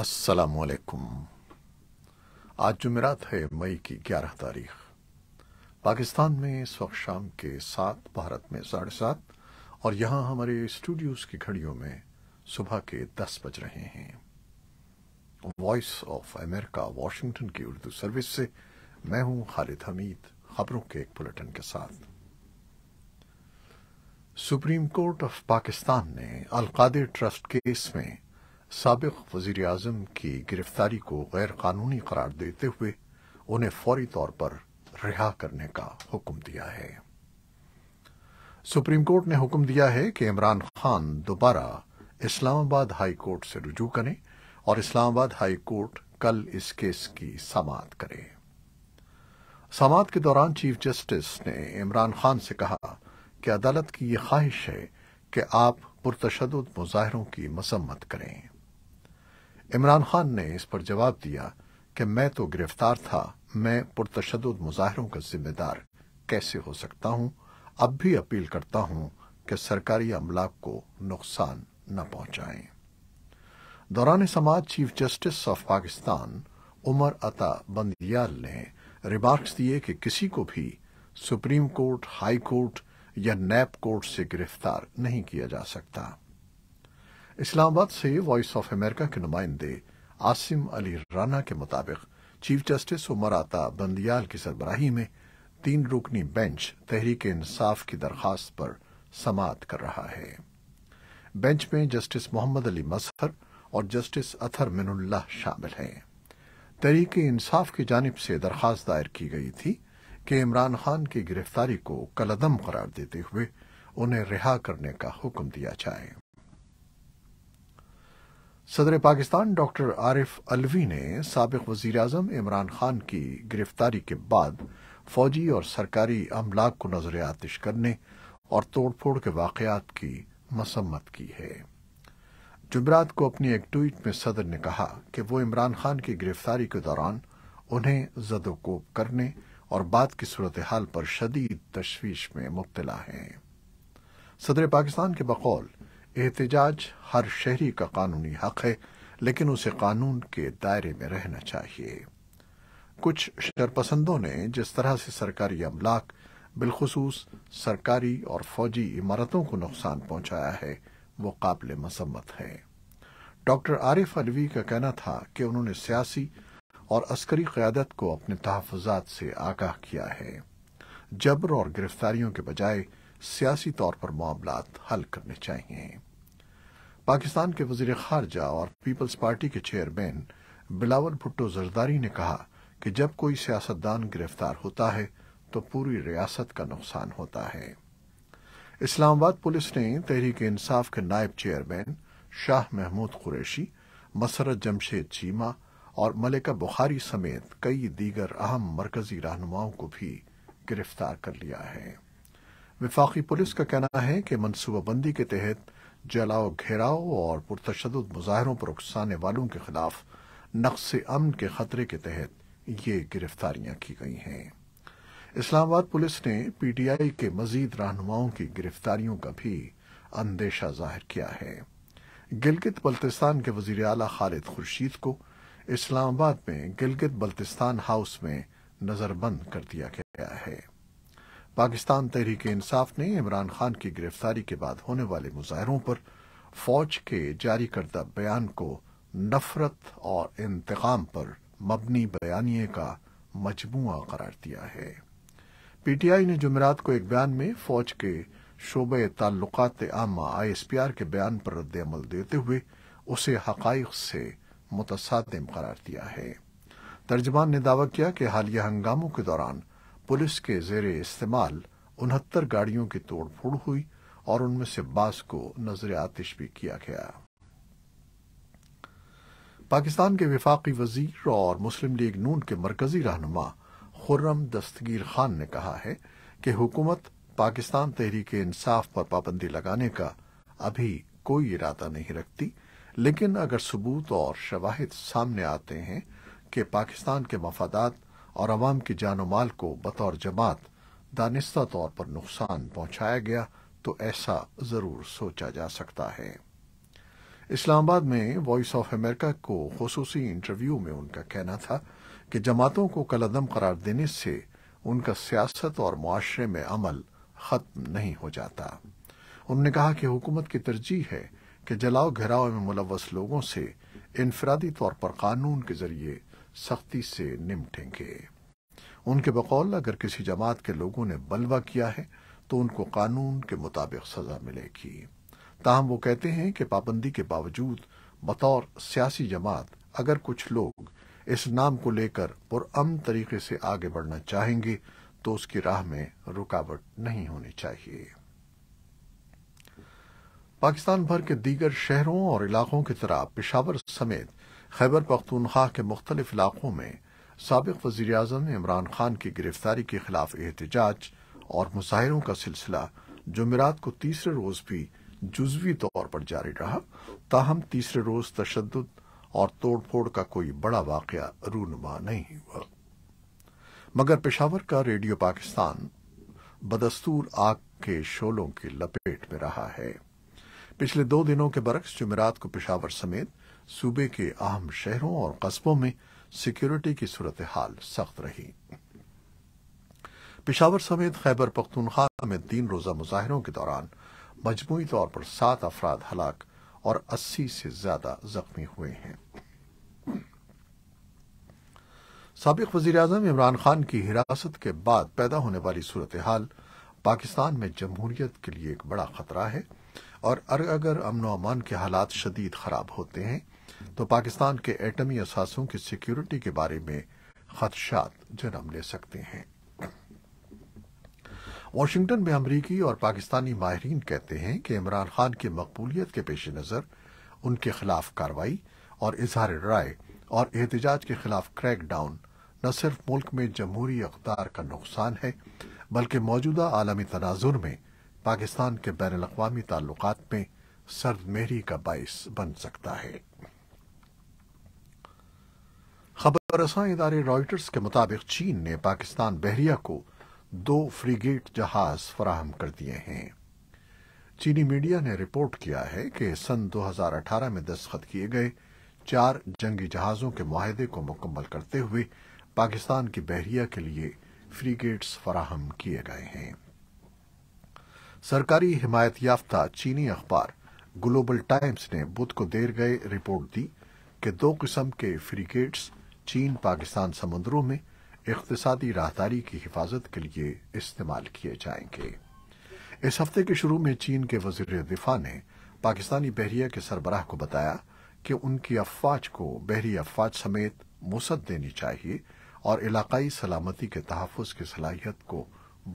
السلام علیکم آج جمعرات ہے مئی کی گیارہ تاریخ پاکستان میں اس وقت شام کے سات بھارت میں ساڑھے سات اور یہاں ہمارے اسٹوڈیوز کی گھڑیوں میں صبح کے دس بج رہے ہیں وائس آف امریکہ واشنگٹن کی اردو سروس سے میں ہوں خالد حمید خبروں کے ایک بلٹن کے ساتھ سپریم کورٹ آف پاکستان نے القادر ٹرسٹ کیس میں سابق وزیر اعظم کی گرفتاری کو غیر قانونی قرار دیتے ہوئے انہیں فوری طور پر رہا کرنے کا حکم دیا ہے سپریم کورٹ نے حکم دیا ہے کہ عمران خان دوبارہ اسلام آباد ہائی کورٹ سے رجوع کریں اور اسلام آباد ہائی کورٹ کل اس کیس کی سماعت کریں سماعت کے دوران چیف جسٹس نے عمران خان سے کہا کہ عدالت کی یہ خواہش ہے کہ آپ پرتشدد مظاہروں کی مذمت کریں عمران خان نے اس پر جواب دیا کہ میں تو گرفتار تھا میں پرتشدد مظاہروں کا ذمہ دار کیسے ہو سکتا ہوں اب بھی اپیل کرتا ہوں کہ سرکاری املاک کو نقصان نہ پہنچائیں دوران سماج chief justice of Pakistan Umar Ata Bandial نے ریمارکس دیے کہ کسی کو بھی سپریم کورٹ ہائی کورٹ یا نیب کورٹ سے گرفتار نہیں کیا جا سکتا اسلام آباد سے وائس آف امریکہ کے نمائندے عاصم علی رانا کے مطابق چیف جسٹس عمراتا بندیال کی سربراہی میں تین رکنی بینچ تحریک انصاف کی درخواست پر سماعت کر رہا ہے بینچ میں جسٹس محمد علی مظہر اور جسٹس اتھر من اللہ شامل ہیں تحریک انصاف کی جانب سے درخواست دائر کی گئی تھی کہ عمران خان کی گرفتاری کو کلعدم قرار دیتے ہوئے انہیں رہا کرنے کا حکم دیا جائے صدر پاکستان ڈاکٹر عارف الوی نے سابق وزیر اعظم عمران خان کی گرفتاری کے بعد فوجی اور سرکاری املاک کو نظر آتش کرنے اور توڑ پھوڑ کے واقعات کی مسمت کی ہے جمعرات کو اپنی ایک ٹویٹ میں صدر نے کہا کہ وہ عمران خان کی گرفتاری کے دوران انہیں زد و زدوکو کرنے اور بات کی صورتحال پر شدید تشویش میں مبتلا ہیں صدر پاکستان کے بقول احتجاج ہر شہری کا قانونی حق ہے لیکن اسے قانون کے دائرے میں رہنا چاہیے کچھ شرپسندوں نے جس طرح سے سرکاری املاک بالخصوص سرکاری اور فوجی عمارتوں کو نقصان پہنچایا ہے وہ قابل مذمت ہے ڈاکٹر عارف الوی کا کہنا تھا کہ انہوں نے سیاسی اور عسکری قیادت کو اپنے تحفظات سے آگاہ کیا ہے جبر اور گرفتاریوں کے بجائے سیاسی طور پر معاملات حل کرنے چاہیے پاکستان کے وزیر خارجہ اور پیپلز پارٹی کے چیئرمین بلاول بھٹو زرداری نے کہا کہ جب کوئی سیاستدان گرفتار ہوتا ہے تو پوری ریاست کا نقصان ہوتا ہے اسلام آباد پولیس نے تحریک انصاف کے نائب چیئرمین شاہ محمود قریشی مسرت جمشید چیما اور ملکہ بخاری سمیت کئی دیگر اہم مرکزی رہنماؤں کو بھی گرفتار کر لیا ہے وفاقی پولیس کا کہنا ہے کہ منصوبہ بندی کے تحت جلاؤ گھیراؤ اور پرتشدد مظاہروں پر اکسانے والوں کے خلاف نقص امن کے خطرے کے تحت یہ گرفتاریاں کی گئی ہیں اسلام آباد پولیس نے پی ٹی آئی کے مزید رہنماؤں کی گرفتاریوں کا بھی اندیشہ ظاہر کیا ہے گلگت بلتستان کے وزیر اعلی خالد خورشید کو اسلام آباد میں گلگت بلتستان ہاؤس میں نظر بند کر دیا گیا ہے پاکستان تحریک انصاف نے عمران خان کی گرفتاری کے بعد ہونے والے مظاہروں پر فوج کے جاری کردہ بیان کو نفرت اور انتقام پر مبنی بیانیے کا مجموعہ قرار دیا ہے پی ٹی آئی نے جمعرات کو ایک بیان میں فوج کے شعبے تعلقات عامہ آئی ایس پی آر کے بیان پر رد عمل دیتے ہوئے اسے حقائق سے متصادم قرار دیا ہے ترجمان نے دعوی کیا کہ حالیہ ہنگاموں کے دوران پولیس کے زیر استعمال انہتر گاڑیوں کی توڑ پھوڑ ہوئی اور ان میں سے بعض کو نظر آتش بھی کیا گیا پاکستان کے وفاقی وزیر اور مسلم لیگ نون کے مرکزی رہنما خرم دستگیر خان نے کہا ہے کہ حکومت پاکستان تحریک انصاف پر پابندی لگانے کا ابھی کوئی ارادہ نہیں رکھتی لیکن اگر ثبوت اور شواہد سامنے آتے ہیں کہ پاکستان کے مفادات اور عوام کی جان و مال کو بطور جماعت دانستہ طور پر نقصان پہنچایا گیا تو ایسا ضرور سوچا جا سکتا ہے اسلام آباد میں وائس آف امریکہ کو خصوصی انٹرویو میں ان کا کہنا تھا کہ جماعتوں کو قلعم قرار دینے سے ان کا سیاست اور معاشرے میں عمل ختم نہیں ہو جاتا انہوں نے کہا کہ حکومت کی ترجیح ہے کہ جلاؤ گھراؤ میں ملوث لوگوں سے انفرادی طور پر قانون کے ذریعے سختی سے نمٹیں گے ان کے بقول اگر کسی جماعت کے لوگوں نے بلوا کیا ہے تو ان کو قانون کے مطابق سزا ملے گی تاہم وہ کہتے ہیں کہ پابندی کے باوجود بطور سیاسی جماعت اگر کچھ لوگ اس نام کو لے کر ام طریقے سے آگے بڑھنا چاہیں گے تو اس کی راہ میں رکاوٹ نہیں ہونی چاہیے پاکستان بھر کے دیگر شہروں اور علاقوں کی طرح پشاور سمیت خیبر پختونخوا کے مختلف علاقوں میں سابق وزیر اعظم عمران خان کی گرفتاری کے خلاف احتجاج اور مظاہروں کا سلسلہ جمعرات کو تیسرے روز بھی جزوی طور پر جاری رہا تاہم تیسرے روز تشدد اور توڑ پھوڑ کا کوئی بڑا واقعہ رونما نہیں ہوا مگر پشاور کا ریڈیو پاکستان بدستور آگ کے شولوں کی لپیٹ میں رہا ہے پچھلے دو دنوں کے برعکس جمعرات کو پشاور سمیت صوبے کے اہم شہروں اور قصبوں میں سیکیورٹی کی صورتحال سخت رہی پشاور سمیت خیبر پختونخوا میں تین روزہ مظاہروں کے دوران مجموعی طور پر سات افراد ہلاک اور اسی سے زیادہ زخمی ہوئے ہیں سابق وزیر اعظم عمران خان کی حراست کے بعد پیدا ہونے والی صورتحال پاکستان میں جمہوریت کے لیے ایک بڑا خطرہ ہے اور اگر امن و امان کے حالات شدید خراب ہوتے ہیں تو پاکستان کے ایٹمی اثاثوں کی سیکیورٹی کے بارے میں خدشات جنم لے سکتے ہیں واشنگٹن میں امریکی اور پاکستانی ماہرین کہتے ہیں کہ عمران خان کی مقبولیت کے پیش نظر ان کے خلاف کارروائی اور اظہار رائے اور احتجاج کے خلاف کریک ڈاؤن نہ صرف ملک میں جمہوری اقدار کا نقصان ہے بلکہ موجودہ عالمی تناظر میں پاکستان کے بین الاقوامی تعلقات میں سرد مہری کا باعث بن سکتا ہے خبر رساں ادارے رائٹرز کے مطابق چین نے پاکستان بحریہ کو دو فریگیٹ جہاز فراہم کر دیے ہیں چینی میڈیا نے رپورٹ کیا ہے کہ سن دو ہزار اٹھارہ میں دستخط کیے گئے چار جنگی جہازوں کے معاہدے کو مکمل کرتے ہوئے پاکستان کی بحریہ کے لیے فریگیٹس فراہم کیے گئے ہیں سرکاری حمایت یافتہ چینی اخبار گلوبل ٹائمز نے بدھ کو دیر گئے رپورٹ دی کہ دو قسم کے فریگیٹس چین پاکستان سمندروں میں اقتصادی راہداری کی حفاظت کے لیے استعمال کیے جائیں گے اس ہفتے کے شروع میں چین کے وزیر دفاع نے پاکستانی بحریہ کے سربراہ کو بتایا کہ ان کی افواج کو بحری افواج سمیت مست دینی چاہیے اور علاقائی سلامتی کے تحفظ کی صلاحیت کو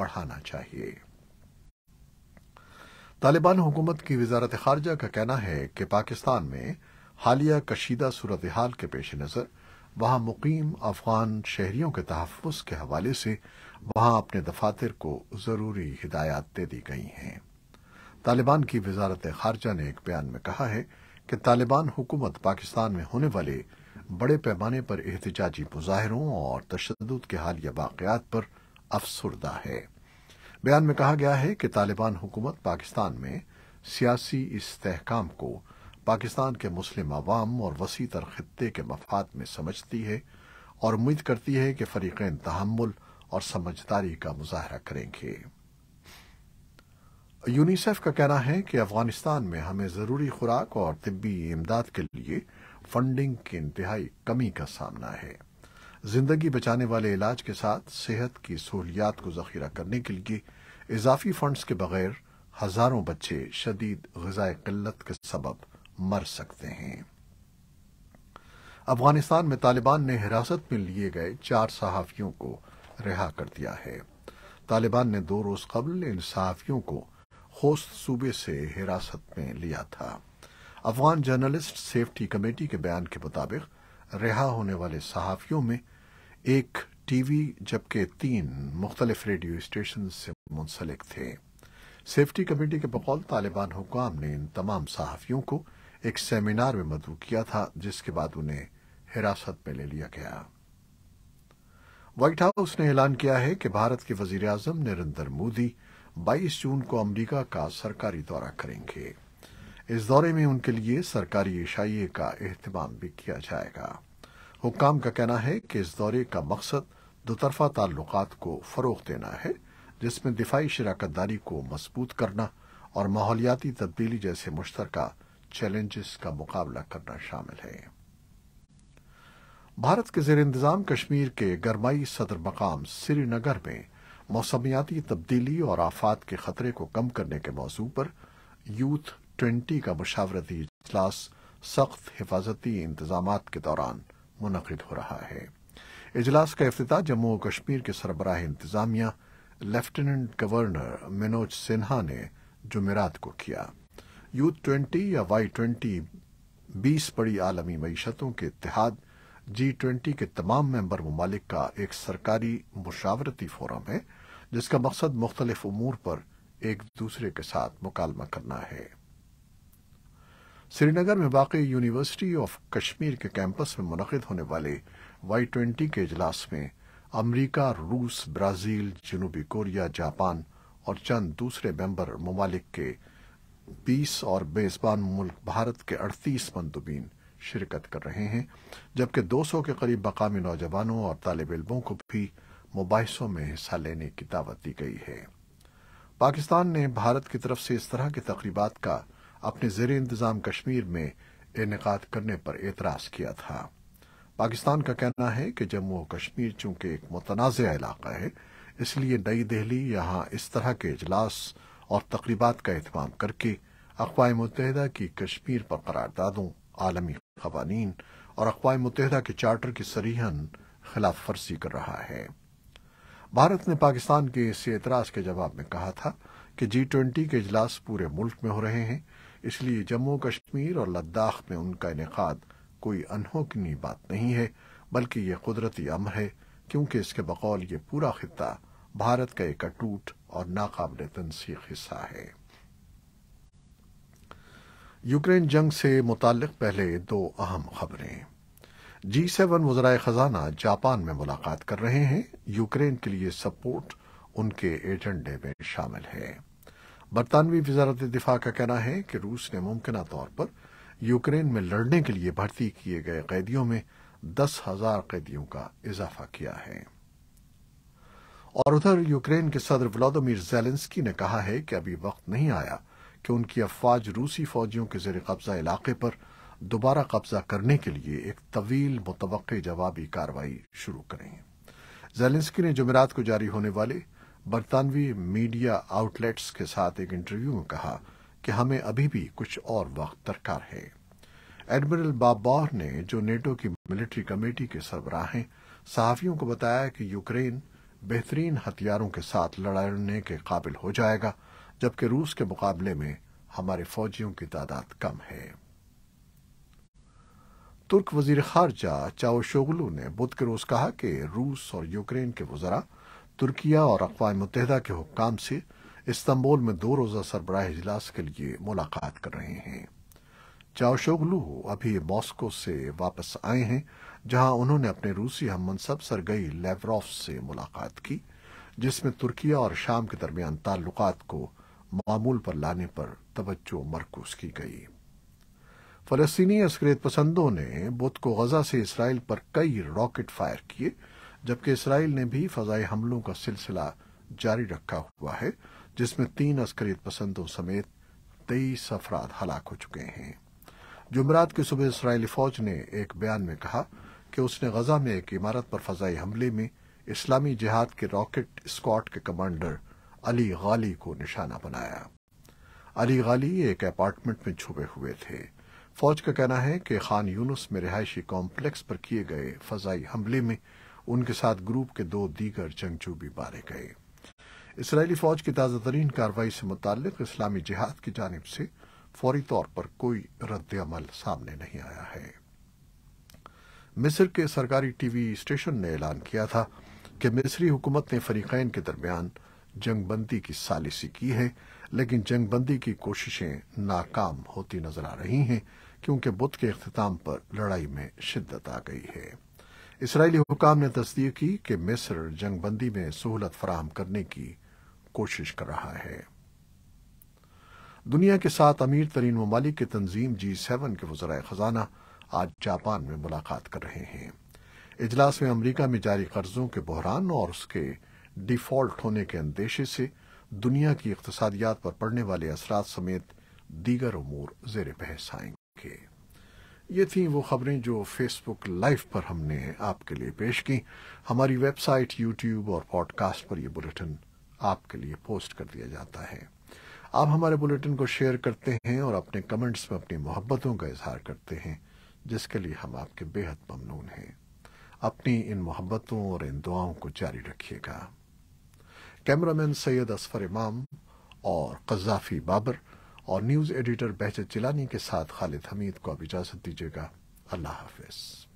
بڑھانا چاہیے طالبان حکومت کی وزارت خارجہ کا کہنا ہے کہ پاکستان میں حالیہ کشیدہ صورتحال کے پیش نظر وہاں مقیم افغان شہریوں کے تحفظ کے حوالے سے وہاں اپنے دفاتر کو ضروری ہدایات دے دی گئی ہیں طالبان کی وزارت خارجہ نے ایک بیان میں کہا ہے کہ طالبان حکومت پاکستان میں ہونے والے بڑے پیمانے پر احتجاجی مظاہروں اور تشدد کے حالیہ واقعات پر افسردہ ہے بیان میں کہا گیا ہے کہ طالبان حکومت پاکستان میں سیاسی استحکام کو پاکستان کے مسلم عوام اور وسیع تر خطے کے مفاد میں سمجھتی ہے اور امید کرتی ہے کہ فریقین تحمل اور سمجھداری کا مظاہرہ کریں گے یونیسیف کا کہنا ہے کہ افغانستان میں ہمیں ضروری خوراک اور طبی امداد کے لیے فنڈنگ کی انتہائی کمی کا سامنا ہے زندگی بچانے والے علاج کے ساتھ صحت کی سہولیات کو ذخیرہ کرنے کے لیے اضافی فنڈز کے بغیر ہزاروں بچے شدید غذائی قلت کے سبب مر سکتے ہیں افغانستان میں طالبان نے حراست میں لیے گئے چار صحافیوں کو رہا کر دیا ہے طالبان نے دو روز قبل ان صحافیوں کو خوست صوبے سے حراست میں لیا تھا افغان جرنلسٹ سیفٹی کمیٹی کے بیان کے مطابق رہا ہونے والے صحافیوں میں ایک ٹی وی جبکہ تین مختلف ریڈیو اسٹیشن سے منسلک تھے سیفٹی کمیٹی کے بقول طالبان حکام نے ان تمام صحافیوں کو ایک سیمینار میں مدعو کیا تھا جس کے بعد انہیں حراست میں لے لیا گیا وائٹ ہاؤس نے اعلان کیا ہے کہ بھارت کے وزیر اعظم نریندر مودی بائیس جون کو امریکہ کا سرکاری دورہ کریں گے اس دورے میں ان کے لیے سرکاری عشائیے کا اہتمام بھی کیا جائے گا حکام کا کہنا ہے کہ اس دورے کا مقصد دو طرفہ تعلقات کو فروغ دینا ہے جس میں دفاعی شراکت داری کو مضبوط کرنا اور ماحولیاتی تبدیلی جیسے مشترکہ چیلنجز کا مقابلہ کرنا شامل ہے بھارت کے زیر انتظام کشمیر کے گرمائی صدر مقام سری نگر میں موسمیاتی تبدیلی اور آفات کے خطرے کو کم کرنے کے موضوع پر یوتھ ٹوینٹی کا مشاورتی اجلاس سخت حفاظتی انتظامات کے دوران منعقد ہو رہا ہے اجلاس کا افتتاح جموں و کشمیر کے سربراہ انتظامیہ لیفٹیننٹ گورنر منوج سنہا نے جمعرات کو کیا یو ٹوینٹی یا وائی ٹوینٹی بیس بڑی عالمی معیشتوں کے اتحاد جی ٹوینٹی کے تمام ممبر ممالک کا ایک سرکاری مشاورتی فورم ہے جس کا مقصد مختلف امور پر ایک دوسرے کے ساتھ مکالمہ کرنا ہے سری نگر میں واقع یونیورسٹی آف کشمیر کے کیمپس میں منعقد ہونے والے وائی ٹوینٹی کے اجلاس میں امریکہ روس برازیل جنوبی کوریا جاپان اور چند دوسرے ممبر ممالک کے بیس اور میزبان ملک بھارت کے اڑتیس مندوبین شرکت کر رہے ہیں جبکہ دو سو کے قریب مقامی نوجوانوں اور طالب علموں کو بھی مباحثوں میں حصہ لینے کی دعوت دی گئی ہے پاکستان نے بھارت کی طرف سے اس طرح کی تقریبات کا اپنے زیر انتظام کشمیر میں انعقاد کرنے پر اعتراض کیا تھا پاکستان کا کہنا ہے کہ جموں و کشمیر چونکہ ایک متنازع علاقہ ہے اس لیے نئی دہلی یہاں اس طرح کے اجلاس اور تقریبات کا اہتمام کر کے اقوام متحدہ کی کشمیر پر قراردادوں عالمی قوانین اور اقوام متحدہ کے چارٹر کی سریحن خلاف ورزی کر رہا ہے بھارت نے پاکستان کے اس اعتراض کے جواب میں کہا تھا کہ جی ٹوئنٹی کے اجلاس پورے ملک میں ہو رہے ہیں اس لیے جموں کشمیر اور لداخ میں ان کا انعقاد کوئی انہوکنی بات نہیں ہے بلکہ یہ قدرتی امر ہے کیونکہ اس کے بقول یہ پورا خطہ بھارت کا ایک اٹوٹ اور ناقابل تنسیخ حصہ ہے یوکرین جنگ سے متعلق پہلے دو اہم خبریں جی سیون وزرائے خزانہ جاپان میں ملاقات کر رہے ہیں یوکرین کے لیے سپورٹ ان کے ایجنڈے میں شامل ہے برطانوی وزارت دفاع کا کہنا ہے کہ روس نے ممکنہ طور پر یوکرین میں لڑنے کے لیے بھرتی کیے گئے قیدیوں میں دس ہزار قیدیوں کا اضافہ کیا ہے اور ادھر یوکرین کے صدر ولادیمیر زیلنسکی نے کہا ہے کہ ابھی وقت نہیں آیا کہ ان کی افواج روسی فوجیوں کے زیر قبضہ علاقے پر دوبارہ قبضہ کرنے کے لیے ایک طویل متوقع جوابی کاروائی شروع کریں زیلنسکی نے جمعرات کو جاری ہونے والے برطانوی میڈیا آؤٹ لیٹس کے ساتھ ایک انٹرویو میں کہا کہ ہمیں ابھی بھی کچھ اور وقت درکار ہے ایڈمرل بابور نے جو نیٹو کی ملٹری کمیٹی کے سربراہ ہیں صحافیوں کو بتایا کہ یوکرین بہترین ہتھیاروں کے ساتھ لڑنے کے قابل ہو جائے گا جبکہ روس کے مقابلے میں ہمارے فوجیوں کی تعداد کم ہے ترک وزیر خارجہ چاو شوگلو نے بدھ کے روز کہا کہ روس اور یوکرین کے وزراء ترکیہ اور اقوام متحدہ کے حکام سے استنبول میں دو روزہ سربراہ اجلاس کے لیے ملاقات کر رہے ہیں چاوشوگلو ابھی ماسکو سے واپس آئے ہیں جہاں انہوں نے اپنے روسی ہم منصب سرگئی لیوروف سے ملاقات کی جس میں ترکیہ اور شام کے درمیان تعلقات کو معمول پر لانے پر توجہ مرکوز کی گئی فلسطینی عسکریت پسندوں نے بدھ کو غزہ سے اسرائیل پر کئی راکٹ فائر کیے جبکہ اسرائیل نے بھی فضائی حملوں کا سلسلہ جاری رکھا ہوا ہے جس میں تین عسکریت پسندوں سمیت تئیس افراد ہلاک ہو چکے ہیں جمعرات کی صبح اسرائیلی فوج نے ایک بیان میں کہا کہ اس نے غزہ میں ایک عمارت پر فضائی حملے میں اسلامی جہاد کے راکٹ اسکواڈ کے کمانڈر علی غالی کو نشانہ بنایا علی غالی ایک اپارٹمنٹ میں چھپے ہوئے تھے فوج کا کہنا ہے کہ خان یونس میں رہائشی کمپلیکس پر کیے گئے فضائی حملے میں ان کے ساتھ گروپ کے دو دیگر جنگجو بھی مارے گئے اسرائیلی فوج کی تازہ ترین کارروائی سے متعلق اسلامی جہاد کی جانب سے فوری طور پر کوئی رد عمل سامنے نہیں آیا ہے مصر کے سرکاری ٹی وی اسٹیشن نے اعلان کیا تھا کہ مصری حکومت نے فریقین کے درمیان جنگ بندی کی سالسی کی ہے لیکن جنگ بندی کی کوششیں ناکام ہوتی نظر آ رہی ہیں کیونکہ بدھ کے اختتام پر لڑائی میں شدت آ گئی ہے اسرائیلی حکام نے تصدیق کی کہ مصر جنگ بندی میں سہولت فراہم کرنے کی کوشش کر رہا ہے دنیا کے سات امیر ترین ممالک کے تنظیم جی سیون کے وزرائے خزانہ آج جاپان میں ملاقات کر رہے ہیں اجلاس میں امریکہ میں جاری قرضوں کے بحران اور اس کے ڈیفالٹ ہونے کے اندیشے سے دنیا کی اقتصادیات پر پڑنے والے اثرات سمیت دیگر امور زیر بحث آئیں گے یہ تھیں وہ خبریں جو فیس بک لائیو پر ہم نے آپ کے لئے پیش کی ہماری ویب سائٹ یوٹیوب اور پوڈ کاسٹ پر یہ بلٹن آپ کے لئے پوسٹ کر دیا جاتا ہے آپ ہمارے بلیٹن کو شیئر کرتے ہیں اور اپنے کمنٹس میں اپنی محبتوں کا اظہار کرتے ہیں جس کے لیے ہم آپ کے بے حد ممنون ہیں اپنی ان محبتوں اور ان دعاؤں کو جاری رکھیے گا کیمرہ مین سید اسفر امام اور قذافی بابر اور نیوز ایڈیٹر بہجت چلانی کے ساتھ خالد حمید کو اب اجازت دیجیے گا اللہ حافظ